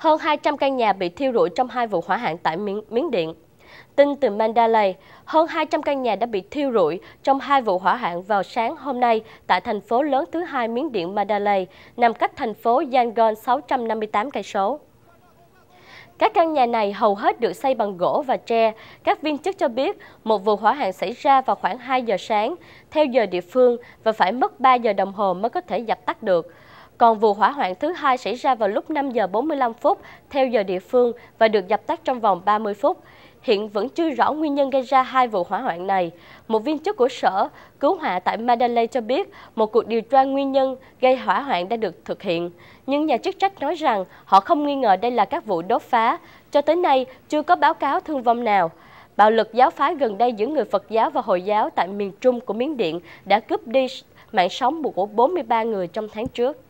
Hơn 200 căn nhà bị thiêu rụi trong hai vụ hỏa hạn tại Miến, Điện. Tin từ Mandalay, hơn 200 căn nhà đã bị thiêu rụi trong hai vụ hỏa hạn vào sáng hôm nay tại thành phố lớn thứ hai Miến Điện Mandalay, nằm cách thành phố Yangon 658 cây số. Các căn nhà này hầu hết được xây bằng gỗ và tre. Các viên chức cho biết một vụ hỏa hoạn xảy ra vào khoảng 2 giờ sáng, theo giờ địa phương và phải mất 3 giờ đồng hồ mới có thể dập tắt được. Còn vụ hỏa hoạn thứ hai xảy ra vào lúc 5 giờ 45 phút theo giờ địa phương và được dập tắt trong vòng 30 phút. Hiện vẫn chưa rõ nguyên nhân gây ra hai vụ hỏa hoạn này. Một viên chức của sở cứu hỏa tại Mandalay cho biết một cuộc điều tra nguyên nhân gây hỏa hoạn đã được thực hiện. Nhưng nhà chức trách nói rằng họ không nghi ngờ đây là các vụ đốt phá. Cho tới nay, chưa có báo cáo thương vong nào. Bạo lực giáo phái gần đây giữa người Phật giáo và Hồi giáo tại miền Trung của Miến Điện đã cướp đi mạng sống của 43 người trong tháng trước.